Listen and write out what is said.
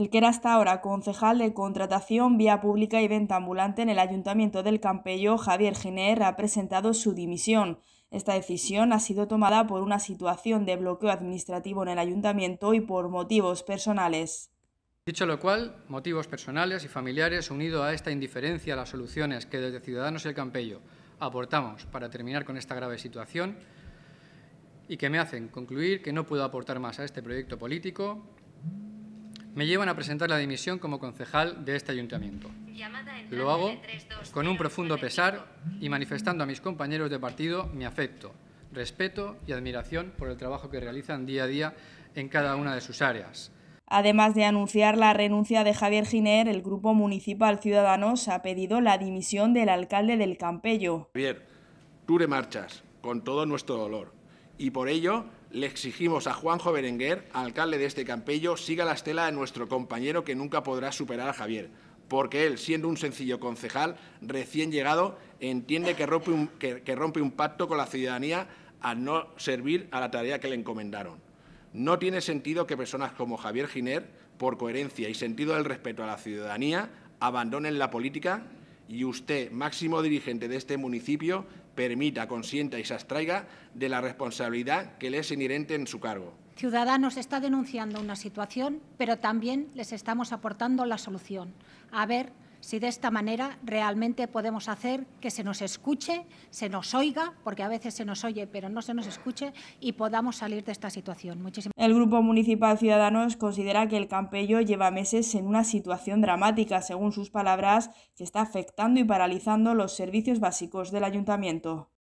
el que era hasta ahora concejal de Contratación, Vía Pública y Venta Ambulante en el Ayuntamiento del Campello, Javier Giner, ha presentado su dimisión. Esta decisión ha sido tomada por una situación de bloqueo administrativo en el Ayuntamiento y por motivos personales. Dicho lo cual, motivos personales y familiares unido a esta indiferencia a las soluciones que desde Ciudadanos del Campello aportamos para terminar con esta grave situación y que me hacen concluir que no puedo aportar más a este proyecto político me llevan a presentar la dimisión como concejal de este ayuntamiento. Lo hago con un profundo pesar y manifestando a mis compañeros de partido mi afecto, respeto y admiración por el trabajo que realizan día a día en cada una de sus áreas. Además de anunciar la renuncia de Javier Giner, el Grupo Municipal Ciudadanos ha pedido la dimisión del alcalde del Campello. Javier, tú marchas con todo nuestro dolor y por ello le exigimos a Juanjo Berenguer, alcalde de este campello, siga la estela de nuestro compañero que nunca podrá superar a Javier, porque él, siendo un sencillo concejal recién llegado, entiende que rompe un, que rompe un pacto con la ciudadanía al no servir a la tarea que le encomendaron. No tiene sentido que personas como Javier Giner, por coherencia y sentido del respeto a la ciudadanía, abandonen la política y usted, máximo dirigente de este municipio, permita, consienta y se abstraiga de la responsabilidad que le es inherente en su cargo. Ciudadanos está denunciando una situación, pero también les estamos aportando la solución. A ver si de esta manera realmente podemos hacer que se nos escuche, se nos oiga, porque a veces se nos oye pero no se nos escuche, y podamos salir de esta situación. El Grupo Municipal Ciudadanos considera que el Campello lleva meses en una situación dramática, según sus palabras, que está afectando y paralizando los servicios básicos del ayuntamiento.